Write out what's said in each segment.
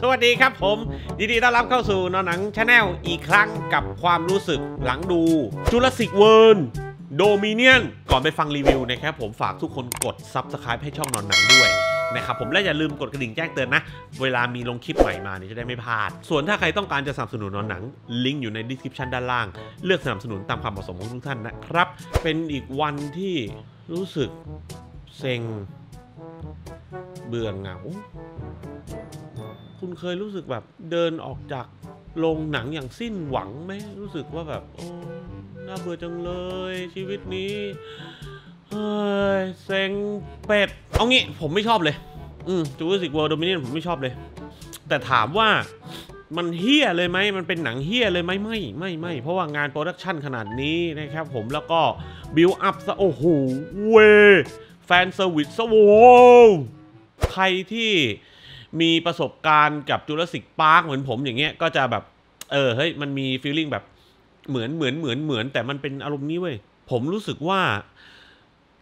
สวัสดีครับผมยินดีต้อนรับเข้าสู่นอนหนังชาแนลอีกครั้งกับความรู้สึกหลังดูจูราสิกเวิร์น โดมิเนียน ก่อนไปฟังรีวิวนะครับผมฝากทุกคนกด Subscribe ให้ช่องนอนหนังด้วยนะครับผมและอย่าลืมกดกระดิ่งแจ้งเตือนนะ เวลามีลงคลิปใหม่มาเนี่ยจะได้ไม่พลาด ส่วนถ้าใครต้องการจะสนับสนุนนอนหนังลิงก์อยู่ในดีสคริปชันด้านล่าง เลือกสนับสนุนตามความเหมาะสมของทุกท่านนะครับ เป็นอีกวันที่รู้สึกเซ็งเบื่อเหงาคุณเคยรู้สึกแบบเดินออกจากโรงหนังอย่างสิ้นหวังไหม รู้สึกว่าแบบโอ้น่าเบื่อจังเลยชีวิตนี้เฮ้ยเซ็งเป็ด เอางี้ผมไม่ชอบเลยอืมจูเลสิกเวิลด์โดมิเนียนผมไม่ชอบเลย แต่ถามว่ามันเฮี้ยเลยไหมมันเป็นหนังเฮี้ยเลยไหมไม่ไม่ไม่เพราะว่างานโปรดักชันขนาดนี้นะครับผมแล้วก็บิวอัพซะโอ้โหเว แฟนเซอร์วิสโว้ใครที่มีประสบการณ์กับจูเลสิกพาร์คเหมือนผมอย่างเงี้ย ก็จะแบบ เออเฮ้ยมันมีฟีลลิ่งแบบ เหมือนเหมือนเหมือนเหมือน แต่มันเป็นอารมณ์นี้เว้ยผมรู้สึกว่า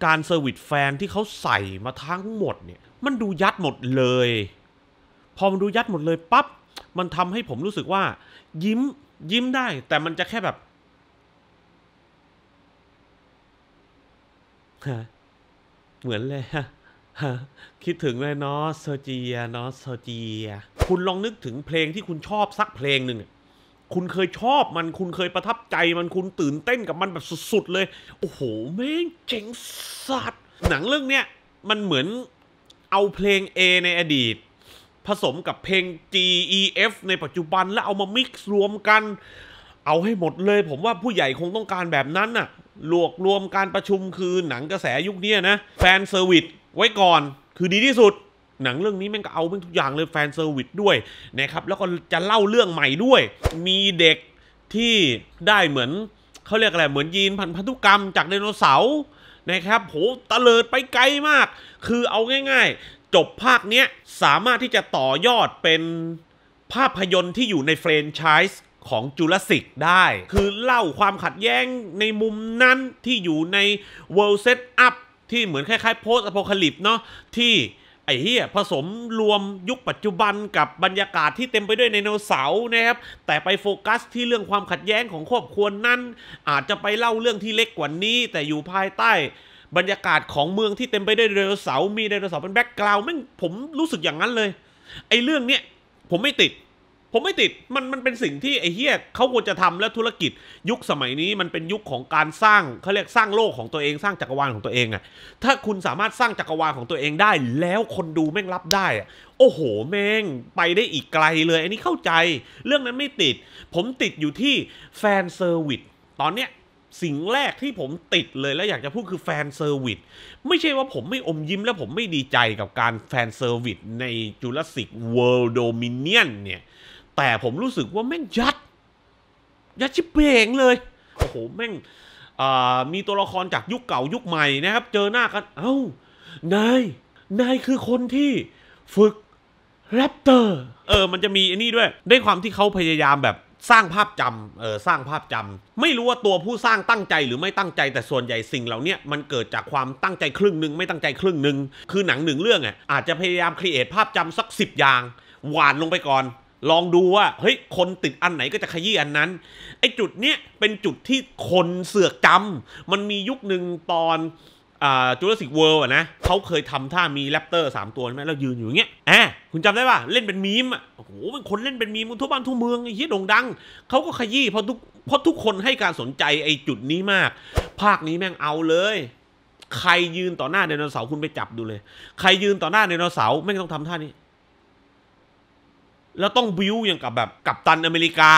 การเซอร์วิสแฟนที่เขาใส่มาทั้งหมด เนี่ย มันดูยัดหมดเลย พอมันดูยัดหมดเลย ปับ๊บ มันทำให้ผมรู้สึกว่า ยิ้ม ยิ้มได้ แต่มันจะแค่แบบ เหมือนเลยฮะคิดถึงเลยเนาะโซเจียเนาะโซเจีย คุณลองนึกถึงเพลงที่คุณชอบสักเพลงหนึ่ง คุณเคยชอบมันคุณเคยประทับใจมันคุณตื่นเต้นกับมันแบบสุดๆเลย โอ้โห แม่งเจ๋งสัตว์ หนังเรื่องเนี้ยมันเหมือนเอาเพลง A ในอดีต ผสมกับเพลง G E F ในปัจจุบันแล้วเอามามิกซ์รวมกัน เอาให้หมดเลยผมว่าผู้ใหญ่คงต้องการแบบนั้นน่ะหลวกรวมการประชุมคือหนังกระแสยุคนี้นะแฟนเซอร์วิสไว้ก่อนคือดีที่สุดหนังเรื่องนี้แม่งก็เอาเป็งทุกอย่างเลย แฟนเซอร์วิสด้วยนะครับแล้วก็จะเล่าเรื่องใหม่ด้วยมีเด็กที่ได้เหมือน เขาเรียกอะไร เหมือนยีนพันธุกรรมจากไดโนเสาร์นะครับโหตะเลิดไปไกลมาก คือเอาง่ายๆ จบภาคเนี้ย สามารถที่จะต่อยอดเป็นภาพยนตร์ที่อยู่ในเฟรนช์ไชส์ของจูราสิกได้ คือเล่าความขัดแย้งในมุมนั้นที่อยู่ในเวิลด์เซตอัพที่เหมือนคล้ายๆโพสออพคลิปเนาะที่ไอ้เฮียผสมรวมยุคปัจจุบันกับบรรยากาศที่เต็มไปด้วยไดโนเสาร์นะครับแต่ไปโฟกัสที่เรื่องความขัดแย้งของครอบครัวนั้น อาจจะไปเล่าเรื่องที่เล็กกว่านี้ แต่อยู่ภายใต้ บรรยากาศของเมืองที่เต็มไปด้วยไดโนเสาร์มีไดโนเสาร์เป็นแบ็กกราวด์แม่งผมรู้สึกอย่างนั้นเลย ไอ้เรื่องเนี้ยผมไม่ติดผมไม่ติด มัน มันเป็นสิ่งที่ไอ้เฮียเขาควรจะทำและธุรกิจ ยุคสมัยนี้มันเป็นยุคของการสร้างเขาเรียกสร้างโลกของตัวเองสร้างจักรวาลของตัวเองอะถ้าคุณสามารถสร้างจักรวาลของตัวเองได้ แล้วคนดูแม่งรับได้อะโอ้โห แม่งไปได้อีกไกลเลย อันนี้เข้าใจ เรื่องนั้นไม่ติด ผมติดอยู่ที่แฟนเซอร์วิสตอนเนี้ยสิ่งแรกที่ผมติดเลยและอยากจะพูดคือแฟนเซอร์วิสไม่ใช่ว่าผมไม่อมยิ้ม และผมไม่ดีใจกับการแฟนเซอร์วิสในจุลศิษย์เวิลด์โดมิเนียนเนี่ยแต่ผมรู้สึกว่าแม่งยัดยัดชิบเพงเลย โอ้โห แม่งมีตัวละครจากยุคเก่ายุคใหม่นะครับ เจอหน้ากัน เอา้า นาย นายคือคนที่ฝึกแรปเตอร์ เออ มันจะมีอันนี้ด้วยด้วยความที่เขาพยายามแบบสร้างภาพจำเออสร้างภาพจำ ไม่รู้ว่าตัวผู้สร้างตั้งใจหรือไม่ตั้งใจแต่ส่วนใหญ่สิ่งเหล่านี้มันเกิดจากความตั้งใจครึ่งหนึ่งไม่ตั้งใจครึ่งหนึ่ง คือหนังหนึ่งเรื่องอ่ะอาจจะพยายามครีเอทภาพจำสักสิบอย่างหวานลงไปก่อนลองดูว่าเฮ้ยคนติดอันไหนก็จะขยี้อันนั้น ไอ้จุดเนี้ยเป็นจุดที่คนเสือกจำมันมียุคหนึ่งตอนจูเลสิกเวิลด์อะนะเขาเคยทำท่ามีแรปเตอร์3ตัวใช่ไหมแล้วยืนอยู่อย่างเงี้ยอ่ะคุณจำได้ป่ะ เล่นเป็นมีมอ่ะโอ้โหเป็นคนเล่นเป็นมีมทั่วบ้านทั่วเมืองไอ้ยี่โด่งดัง เขาก็ขยี้เพราะทุกเพราะทุกคนให้การสนใจไอ้จุดนี้มาก ภาคนี้แม่งเอาเลย ใครยืนต่อหน้าไดโนเสาร์คุณไปจับดูเลยใครยืนต่อหน้าไดโนเสาร์แม่งต้องทำท่านี้แล้วต้องบิวอย่างกับแบบ กับตันอเมริกา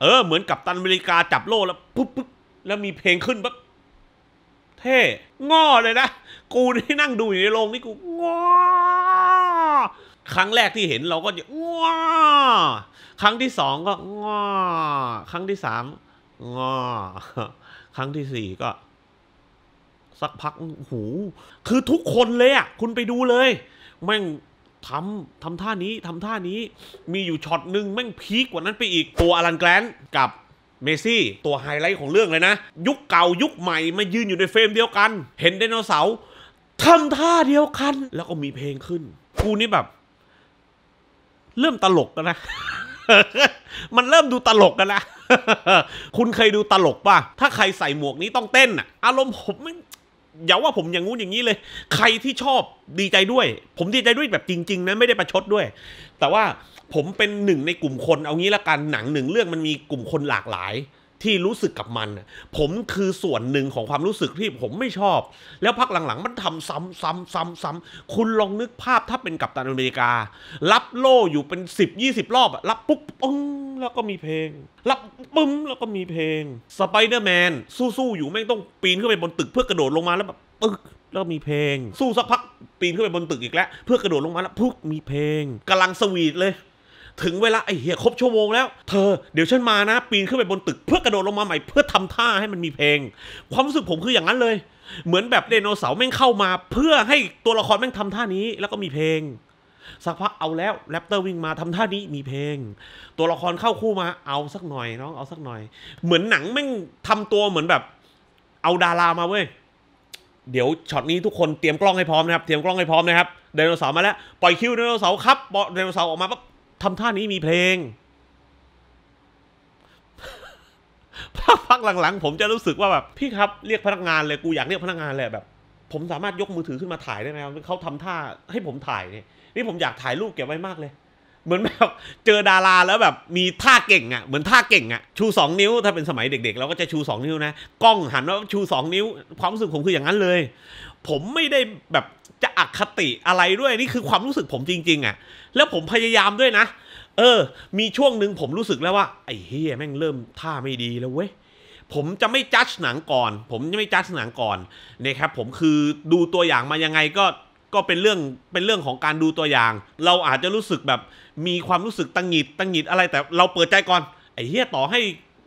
เออ เหมือนกับตันอเมริกาจับโล่แล้วปุ๊บปุ๊บแล้วมีเพลงขึ้นปั๊บเท่ง้อเลยนะกูที่นั่งดูอยู่ในโรงนี่กูง้อครั้งแรกที่เห็นเราก็จะง้อครั้งที่สองก็ง้อครั้งที่สามง้อครั้งที่สี่ก็ สักพักหูคือทุกคนเลยอ่ะคุณไปดูเลยแม่งทำทำท่านี้ทำท่านี้ มีอยู่ช็อตหนึ่งแม่งพีกกว่านั้นไปอีกตัวอลันแกลนกับเมซี่ตัวไฮไลท์ของเรื่องเลยนะ ยุคเก่ายุคใหม่มายืนอยู่ในเฟรมเดียวกัน เห็นไดโนเสาร์ทำท่าเดียวกันแล้วก็มีเพลงขึ้นกูนี่แบบ เริ่มตลกกันนะมันเริ่มดูตลกกันละคุณเคยดูตลกป่ะ ถ้าใครใส่หมวกนี้ต้องเต้นอะอารมณ์ผมมันอย่าว่าผมอย่างงู้นอย่างนี้เลย ใครที่ชอบดีใจด้วย ผมดีใจด้วยแบบจริงๆนะไม่ได้ประชดด้วย แต่ว่าผมเป็นหนึ่งในกลุ่มคนเอางี้ละกันหนังหนึ่งเรื่องมันมีกลุ่มคนหลากหลายที่รู้สึกกับมัน ผมคือส่วนหนึ่งของความรู้สึกที่ผมไม่ชอบ แล้วพักหลังๆ มันทำซ้ำซ้ซ้ำคุณลองนึกภาพถ้าเป็นกัปตันอเมริกา รับโล่อยู่เป็น 10 20 รอบรับปุ๊บปึ้งแล้วก็มีเพลง รับปึ้มแล้วก็มีเพลง สไปเดอร์แมนสู้ ๆ อยู่แม่งต้องปีนขึ้นไปบนตึกเพื่อกระโดดลงมาแล้วแบบปึ๊กแล้วมีเพลง สู้สักพักปีนขึ้นไปบนตึกอีกแล้ว เพื่อกระโดดลงมาแล้วพุ๊กมีเพลง กำลังสวีทเลยถึงเวลาไอ้เหี้ยครบชั่วโมงแล้ว เธอเดี๋ยวฉันมานะ ปีนขึ้นไปบนตึกเพื่อกระโดดลงมาใหม่เพื่อทำท่าให้มันมีเพลง ความรู้สึกผมคืออย่างนั้นเลย เหมือนแบบไดโนเสาร์แม่งเข้ามา เพื่อให้ตัวละครแม่งทำท่านี้แล้วก็มีเพลง สักพักเอาแล้วแรปเตอร์วิ่งมาทำท่านี้ มีเพลง ตัวละครเข้าคู่มาเอาสักหน่อยน้องเอาสักหน่อยเหมือนหนังแม่งทำตัวเหมือนแบบเอาดารามาเว้ยเดี๋ยวช็อตนี้ทุกคนเตรียมกล้องให้พร้อมนะครับเตรียมกล้องให้พร้อมนะครับไดโนเสาร์มาแล้วปล่อยคิวไดโนเสาร์ครับไดโนเสาร์ออกมาปั๊บทำท่านี้มีเพลงพักหลัง ๆ ผมจะรู้สึกว่าแบบ พี่ครับเรียกพนักงาน เลยกูอยากเรียกพนักงาน เลย แบบ ผมสามารถยกมือถือขึ้นมาถ่ายได้ไหมเขาทำท่าให้ผมถ่ายเนี่ยนี่ผมอยากถ่ายรูปเก็บไว้มากเลยเหมือนแบบเจอดาราแล้วแบบ มีท่าเก่งอะ่ะเหมือนท่าเก่งอะ่ะ ชู 2 นิ้วถ้าเป็นสมัยเด็ก ๆ เราก็จะชู 2 นิ้วนะกล้องหันว่าชู 2 นิ้ว ความรู้สึกผมคืออย่างนั้นเลย ผมไม่ได้แบบจะอคติอะไรด้วยนี่คือความรู้สึกผมจริงๆอะ่ะ แล้วผมพยายามด้วยนะ เออ มีช่วงหนึ่งผมรู้สึกแล้วว่าไอ้เฮียแม่งเริ่มท่าไม่ดีแล้วเว้ยผมจะไม่จัดหนังก่อน ผมจะไม่จัดหนังก่อนนะครับ ผมคือดูตัวอย่างมายังไงก็ก็เป็นเรื่องเป็นเรื่องของการดูตัวอย่าง เราอาจจะรู้สึกแบบมีความรู้สึกตังหิดตังหิดอะไรแต่เราเปิดใจก่อนไอ้เหี้ยต่อให้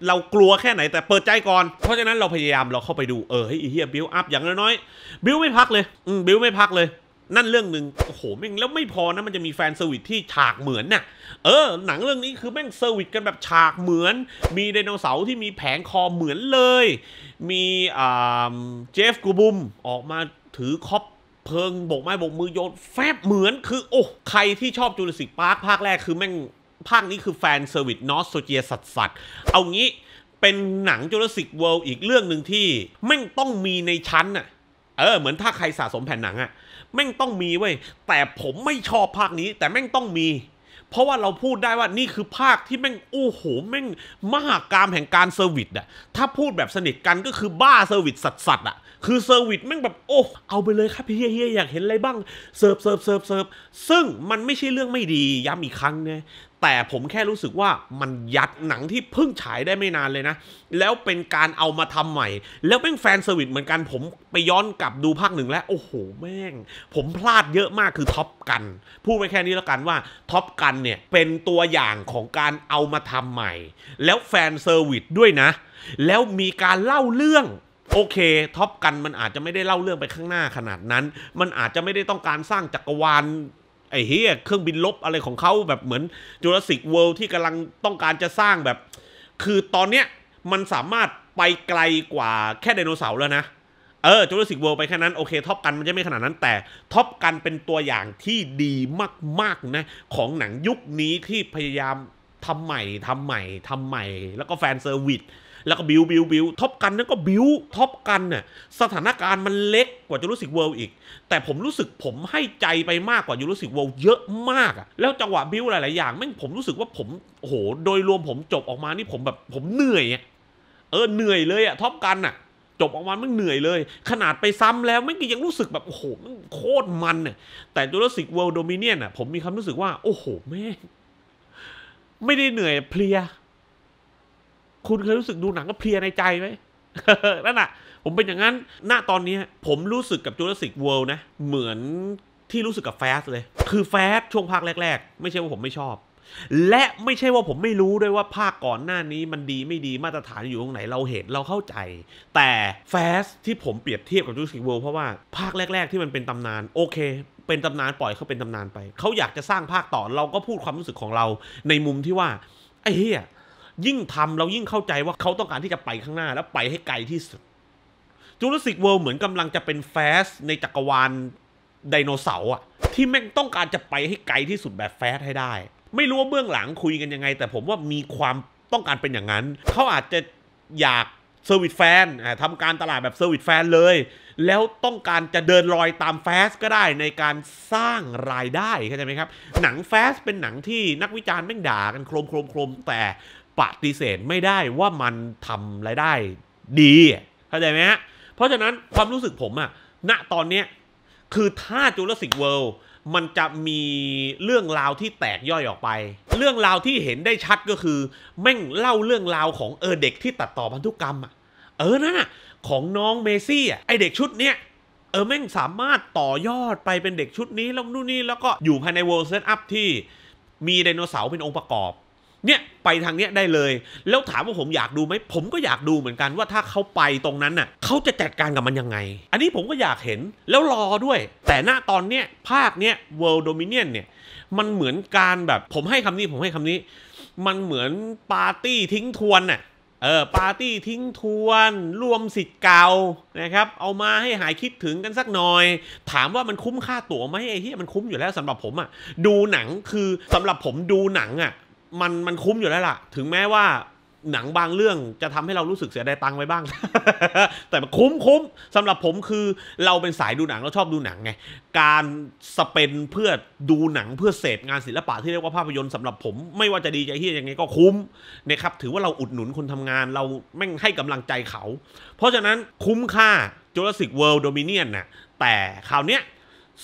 เรากลัวแค่ไหนแต่เปิดใจก่อนเพราะฉะนั้นเราพยายามเราเข้าไปดูเออไอ้เหี้ยบิวอัพอย่างน้อยๆบิวไม่พักเลยอืมบิวไม่พักเลยนั่นเรื่องหนึ่งโอ้โหแม่งแล้วไม่พอนะมันจะมีแฟนเซอร์วิสที่ฉากเหมือนน่ะเออหนังเรื่องนี้คือแม่งเซอร์วิสกันแบบฉากเหมือน มีไดโนเสาร์ที่มีแผงคอเหมือนเลย มีอ่าเจฟกูบุมออกมาถือคอปเพิงบกไม้บกมือโยนแฟบเหมือนคือ โอ้ใครที่ชอบจูเลสิกพาร์คภาคแรกคือแม่งภาคนี้คือแฟนเซอร์วิสนอสโซเจียสัตสัตเอางี้เป็นหนังจูเลสิกเวิลด์อีกเรื่องหนึ่งที่แม่งต้องมีในชั้นอะเออเหมือนถ้าใครสะสมแผ่นหนังอะแม่งต้องมีเว้ย แต่ผมไม่ชอบภาคนี้ แต่แม่งต้องมีเพราะว่าเราพูดได้ว่านี่คือภาคที่แม่ง โอ้โห แม่ง มหากรรมแห่งการเซอร์วิสอะถ้าพูดแบบสนิทกัน ก็คือบ้าเซอร์วิสสัตว์อะคือเซอร์วิสแม่งแบบโอ้ เอาไปเลยครับเฮียเฮียอยากเห็นอะไรบ้าง เสิร์ฟเสิร์ฟเสิร์ฟเสิร์ฟซึ่งมันไม่ใช่เรื่องไม่ดี ย้ำอีกครั้งนะแต่ผมแค่รู้สึกว่ามันยัดหนังที่เพิ่งฉายได้ไม่นานเลยนะ แล้วเป็นการเอามาทำใหม่ แล้วเป็นแฟนเซอร์วิสเหมือนกันผมไปย้อนกลับดูภาคหนึ่งแล้ว โอ้โหแม่ง ผมพลาดเยอะมากคือท็อปกัน พูดไปแค่นี้แล้วกันว่าท็อปกันเนี่ย เป็นตัวอย่างของการเอามาทำใหม่ แล้วแฟนเซอร์วิสด้วยนะ แล้วมีการเล่าเรื่อง โอเคท็อปกันมันอาจจะไม่ได้เล่าเรื่องไปข้างหน้าขนาดนั้นมันอาจจะไม่ได้ต้องการสร้างจักรวาลไอ้เฮียเครื่องบินลบอะไรของเขาแบบเหมือนจูราสสิกเวิลด์ที่กำลังต้องการจะสร้างแบบ คือตอนเนี้ยมันสามารถไปไกลกว่าแค่ไดโนเสาร์แล้วนะ เออจูราสสิกเวิลด์ไปแค่นั้น โอเคท็อปกันมันจะไม่ขนาดนั้น แต่ท็อปกันเป็นตัวอย่างที่ดีมาก ๆ นะ ของหนังยุคนี้ที่พยายามทำใหม่ทำใหม่ทำใหม่ แล้วก็แฟนเซอร์วิสแล้วก็บิวบิวบิวท็อปกันนั่นก็บิวท็อปกันน่ะ สถานการณ์มันเล็กกว่าจูรุสิกเวิลด์อีก แต่ผมรู้สึกผมให้ใจไปมากกว่าจูรุสิกเวิลด์เยอะมากอะแล้วจังหวะบิวหลาย ๆ อย่างแม่งผมรู้สึกว่าผมโอ้โห โดยรวมผมจบออกมานี่ผมแบบ ผมเหนื่อยเออเหนื่อยเลยอะท็อปกันอะจบออกมาแม่งเหนื่อยเลย ขนาดไปซ้ำแล้วแม่กยังรู้สึกแบบโอ้โหมโคตรมันเนี่ยแต่จูรุสสิกเวิลด์โดมิเนียนอ่ะผมมีความรู้สึกว่า โอ้โหแม่งไม่ได้เหนื่อยเพลียคุณเคยรู้สึกดูหนังก็เพลียในใจไหมนั่นแหะผมเป็นอย่างนั้นณตอนนี้ ผมรู้สึกกับจูเลสิกเวิลด์นะ เหมือนที่รู้สึกกับแฟสเลย คือแฟสช่วงภาคแรก ๆ ไม่ใช่ว่าผมไม่ชอบ และไม่ใช่ว่าผมไม่รู้ด้วยว่าภาคก่อนหน้านี้มันดีไม่ดีมาตรฐานอยู่ตรงไหนเราเห็นเราเข้าใจ แต่แฟสที่ผมเปรียบเทียบกับจูเลสิกเวิลด์เพราะว่าภาคแรก ๆที่มันเป็นตำนานโอเค เป็นตำนานปล่อยเขาเป็นตำนานไปเขาอยากจะสร้างภาคต่อเราก็พูดความรู้สึกของเราในมุมที่ว่าไอ้เหี้ยยิ่งทำเรายิ่งเข้าใจว่าเขาต้องการที่จะไปข้างหน้าแล้วไปให้ไกลที่สุดจูราสสิกเวิลด์เหมือนกำลังจะเป็นแฟสในจักรวาลไดโนเสาร์อะที่แม่งต้องการจะไปให้ไกลที่สุดแบบแฟสให้ได้ไม่รู้ว่าเบื้องหลังคุยกันยังไง แต่ผมว่ามีความต้องการเป็นอย่างนั้น เขาอาจจะอยากเซอร์วิสแฟนทำการตลาดแบบเซอร์วิสแฟนเลยแล้วต้องการจะเดินรอยตามแฟสก็ได้ในการสร้างรายได้เข้าใจไหมครับหนังแฟสเป็นหนังที่นักวิจารณ์แม่งด่ากันโครมโครมโครมแต่ปฏิเสธไม่ได้ว่ามันทำรายได้ดีเข้าใจไหมฮะ เพราะฉะนั้นความรู้สึกผมอะณตอนเนี้ยคือถ้าจูเลสิกเวิลด์มันจะมีเรื่องราวที่แตกย่อยออกไป เรื่องราวที่เห็นได้ชัดก็คือ แม่งเล่าเรื่องราวของเออเด็กที่ตัดต่อพันธุกรรมอะเออนั่นอะของน้องเมซี่อะไอเด็กชุดเนี้ยเออแม่งสามารถต่อยอดไปเป็นเด็กชุดนี้ แล้วนู่นนี่แล้วก็อยู่ภายในเวิลด์เซตอัพที่มีไดโนเสาร์เป็นองค์ประกอบเนี่ยไปทางเนี้ยได้เลย แล้วถามว่าผมอยากดูไหม ผมก็อยากดูเหมือนกันว่าถ้าเขาไปตรงนั้นน่ะเขาจะจัดการกับมันยังไง อันนี้ผมก็อยากเห็น แล้วรอด้วย แต่หน้าตอนเนี้ยภาคเนี้ย world dominion เนี่ย มันเหมือนการแบบผมให้คำนี้ผมให้คำนี้ มันเหมือนปาร์ตี้ทิ้งทวนน่ะ เออ ปาร์ตี้ทิ้งทวน รวมสิทธิ์เก่านะครับ เอามาให้หายคิดถึงกันสักหน่อย ถามว่ามันคุ้มค่าตั๋วไหมไอ้ที่มันคุ้มอยู่แล้วสำหรับผมอะ่ะ ดูหนังคือสำหรับผมดูหนังอะ่ะมันมันคุ้มอยู่แล้วล่ะ ถึงแม้ว่าหนังบางเรื่องจะทำให้เรารู้สึกเสียดายตังค์ไปบ้าง แต่คุ้มคุ้มสำหรับผมคือเราเป็นสายดูหนัง เราชอบดูหนังไงการสเปนเพื่อดูหนังเพื่อเสพงานศิลปะที่เรียกว่าภาพยนตร์สำหรับผม ไม่ว่าจะดีใจที่ยังไงก็คุ้มนะครับถือว่าเราอุดหนุนคนทำงาน เราแม่งให้กำลังใจเขาเพราะฉะนั้นคุ้มค่าจูราสสิกเวิลด์โดมิเนียนน่ะแต่คราวเนี้ย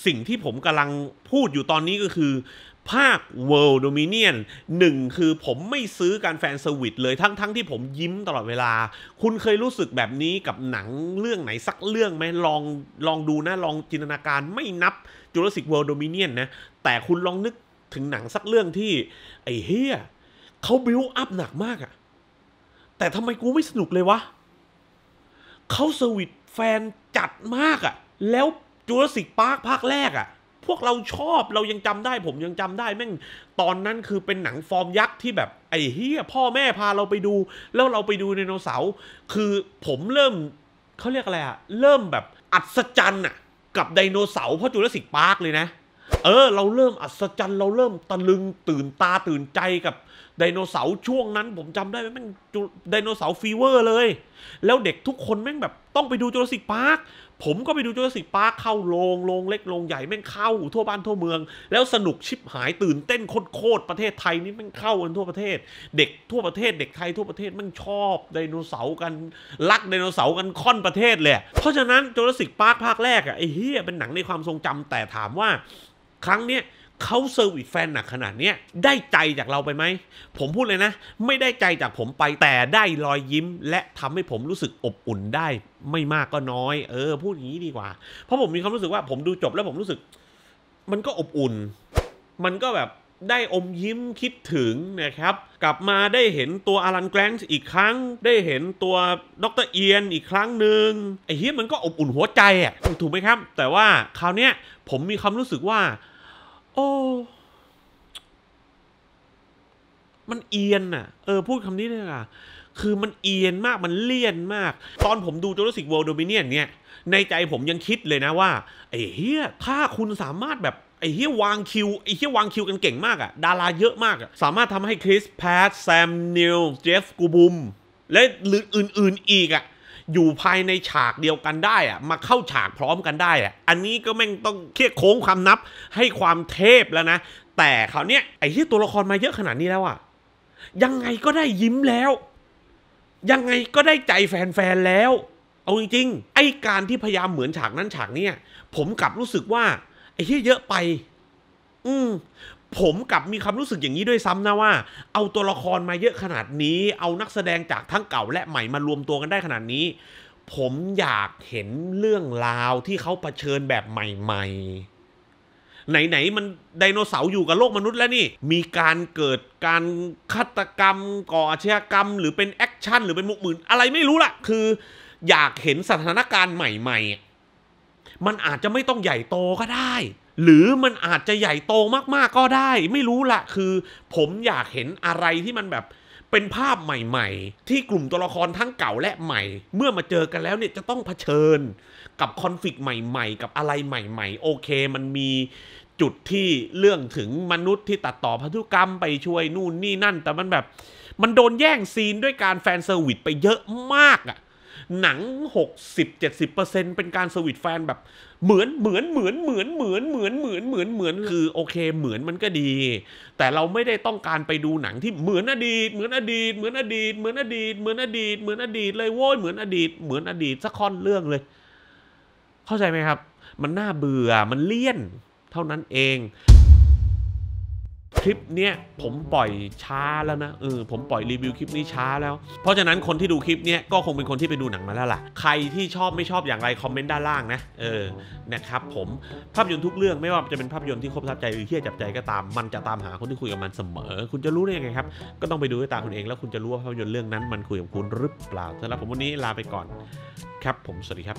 สิ่งที่ผมกำลังพูดอยู่ตอนนี้ก็คือภาค World Dominion งคือผมไม่ซื้อการแฟนสวิตเลยทั้งๆทที่ผมยิ้มตลอดเวลา คุณเคยรู้สึกแบบนี้กับหนังเรื่องไหนสักเรื่องไหมลองลองดูนะ ลองจินตนาการไม่นับ Jurassic World Dominion นะแต่คุณลองนึกถึงหนังสักเรื่องที่ ไอ้เฮียเขาบิวอัพหนักมากอะแต่ทำไมกูไม่สนุกเลยวะเขาสวิตแฟนจัดมากอะแล้วจูเลสิกพาร์คภาคแรกอ่ะพวกเราชอบเรายังจำได้ผมยังจำได้แม่งตอนนั้นคือเป็นหนังฟอร์มยักษ์ที่แบบไอ้เฮียพ่อแม่พาเราไปดู แล้วเราไปดูไดโนเสาร์คือผมเริ่มเขาเรียกอะไรอะเริ่มแบบอัศจรรย์อะกับไดโนเสาร์พ่อจูเลสิกพาร์คเลยนะ เออ เราเริ่มอัศจรรย์เราเริ่มตะลึงตื่นตาตื่นใจกับไดโนเสาร์ช่วงนั้น ผมจำได้แม่งไดโนเสาร์ฟีเวอร์เลย แล้วเด็กทุกคนแม่งแบบต้องไปดูจูเลสิกพาร์คผมก็ไปดูจูราสสิกปาร์คเข้าโรงโรงเล็กโรงใหญ่แม่งเข้าทั่วบ้านทั่วเมือง แล้วสนุกชิบหายตื่นเต้นโคตรประเทศไทยนี่แม่งเข้ากันทั่วประเทศ เด็กทั่วประเทศเด็กไทยทั่วประเทศแม่งชอบไดโนเสาร์กันรักไดโนเสาร์กันค่อนประเทศเลยเพราะฉะนั้นจูราสสิกปาร์คภาคแรกอะไอ้เฮียเป็นหนังในความทรงจำแต่ถามว่าครั้งเนี้ยเขาเซอร์วิสแฟนหนักขนาดเนี้ยได้ใจจากเราไปไหม ผมพูดเลยนะ ไม่ได้ใจจากผมไปแต่ได้รอยยิ้ม และทำให้ผมรู้สึกอบอุ่นได้ ไม่มากก็น้อย เออ พูดอย่างนี้ดีกว่า เพราะผมมีความรู้สึกว่า ผมดูจบแล้วผมรู้สึก มันก็อบอุ่น มันก็แบบได้อมยิ้มคิดถึงนะครับ กลับมาได้เห็นตัวอารันแกลนส์อีกครั้ง ได้เห็นตัวดรเอียนอีกครั้งหนึ่งไอ้เฮียมันก็อบอุ่นหัวใจอ่ะถูกไหมครับ แต่ว่าคราวเนี้ยผมมีความรู้สึกว่าโอ้มันเอียนน่ะ เออ พูดคำนี้เลยอ่ะ คือมันเอียนมากมันเลี่ยนมาก ตอนผมดูจราสสิกเวิลด์โดมิเนียนเนี่ย ในใจผมยังคิดเลยนะว่า ไอ้เฮียถ้าคุณสามารถแบบ ไอ้เฮียวางคิว ไอ้เฮียวางคิวกันเก่งมากอะดาราเยอะมากอะสามารถทำให้คริสแพทแซมนิวเจฟกูบุมและหรืออื่นๆอีกอะอยู่ภายในฉากเดียวกันได้อะมาเข้าฉากพร้อมกันได้อะอันนี้ก็แม่งต้องเคียโค้งความนับ ให้ความเทพแล้วนะ แต่คราวเนี้ยไอ้ที่ตัวละครมาเยอะขนาดนี้แล้วอะยังไงก็ได้ยิ้มแล้ว ยังไงก็ได้ใจแฟนๆแล้ว เอาจริงๆไอ้การที่พยายามเหมือนฉากนั้นฉากเนี้ยผมกลับรู้สึกว่า ไอ้ที่เยอะไป อืมผมกลับมีความรู้สึกอย่างนี้ด้วยซ้ำนะว่า เอาตัวละครมาเยอะขนาดนี้ เอานักแสดงจากทั้งเก่าและใหม่มารวมตัวกันได้ขนาดนี้ ผมอยากเห็นเรื่องราวที่เขาเผชิญแบบใหม่ๆ ไหนๆ มันไดโนเสาร์อยู่กับโลกมนุษย์แล้วนี่ มีการเกิดการฆาตกรรม ก่ออาชญากรรม หรือเป็นแอคชั่นหรือเป็นมุกหมื่นอะไรไม่รู้ล่ะ คือ อยากเห็นสถานการณ์ใหม่ ๆมันอาจจะไม่ต้องใหญ่โตก็ได้ หรือมันอาจจะใหญ่โตมากๆก็ได้ ไม่รู้ละคือผมอยากเห็นอะไรที่มันแบบเป็นภาพใหม่ๆ ที่กลุ่มตัวละครทั้งเก่าและใหม่ เมื่อมาเจอกันแล้วเนี่ยจะต้องเผชิญกับคอนฟ lict ใหม่ ๆ กับอะไรใหม่ๆ โอเค มันมีจุดที่เรื่องถึงมนุษย์ที่ตัดต่อพันธุกรรมไปช่วยนู่นนี่นั่น แต่มันแบบมันโดนแย่งซีนด้วยการแฟนเซอร์วิสไปเยอะมากอะ่ะหนัง 60-70%เป็นการสวิตแฟนแบบเหมือนเหมือนเหมือนเหมือนเหมือนเหมือนเหมือนเหมือนเหมือนคือ โอเค เหมือนมันก็ดี แต่เราไม่ได้ต้องการไปดูหนังที่เหมือนอดีต เหมือนอดีตเหมือนอดีต เหมือนอดีต เหมือนอดีตเหมือนอดีตเลย โว้ย เหมือนอดีต เหมือนอดีตสักค่อนเรื่องเลย เข้าใจไหมครับ มันน่าเบื่อมันเลี่ยนเท่านั้นเองคลิปเนี้ยผมปล่อยช้าแล้วนะเออผมปล่อยรีวิว คลิปนี้ช้าแล้ว เพราะฉะนั้นคนที่ดูคลิปเนี้ยก็คงเป็นคนที่ไปดูหนังมาแล้วล่ะใครที่ชอบไม่ชอบอย่างไรคอมเมนต์ด้านล่างนะเออนะครับผมภาพยนตร์ทุกเรื่องไม่ว่าจะเป็นภาพยนตร์ที่ครบทับใจ หรือเที่ยจับใจก็ตามมันจะตามหาคนที่คุยกับมันเสมอ คุณจะรู้ได้ยังไงครับก็ต้องไปดูด้วยตาคุณเอง แล้วคุณจะรู้ว่าภาพยนตร์เรื่องนั้นมันคุยกับคุณหรือเปล่าสำหรับผมวันนี้ลาไปก่อนครับ ผมสวัสดีครับ